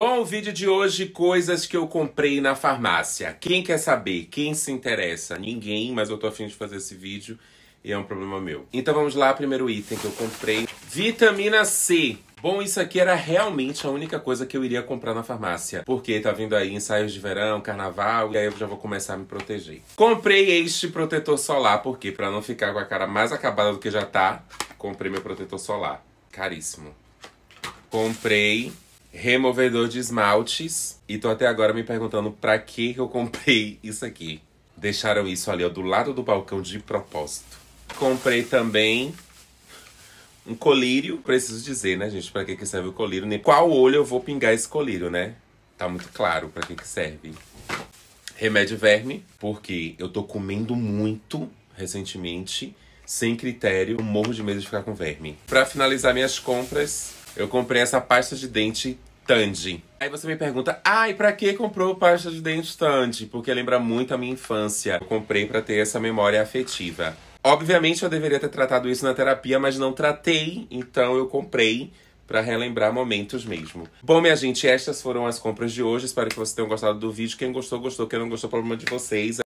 Bom, o vídeo de hoje, coisas que eu comprei na farmácia. Quem quer saber? Quem se interessa? Ninguém, mas eu tô afim de fazer esse vídeo e é um problema meu. Então vamos lá, primeiro item que eu comprei. Vitamina C. Bom, isso aqui era realmente a única coisa que eu iria comprar na farmácia. Porque tá vindo aí ensaios de verão, carnaval, e aí eu já vou começar a me proteger. Comprei este protetor solar, porque pra não ficar com a cara mais acabada do que já tá, comprei meu protetor solar. Caríssimo. Comprei removedor de esmaltes. E tô até agora me perguntando pra que eu comprei isso aqui. Deixaram isso ali, ó, do lado do balcão de propósito. Comprei também um colírio. Preciso dizer, né, gente, pra que, que serve o colírio. Nem qual olho eu vou pingar esse colírio, né? Tá muito claro pra que, que serve. Remédio verme, porque eu tô comendo muito recentemente, sem critério. morro de medo de ficar com verme. Pra finalizar minhas compras, eu comprei essa pasta de dente Tandy. Aí você me pergunta, ai, ah, pra que comprou pasta de dente Tandy? Porque lembra muito a minha infância. Eu comprei para ter essa memória afetiva. Obviamente eu deveria ter tratado isso na terapia, mas não tratei, então eu comprei para relembrar momentos mesmo. Bom, minha gente, estas foram as compras de hoje. Espero que vocês tenham gostado do vídeo. Quem gostou, gostou. Quem não gostou, problema de vocês.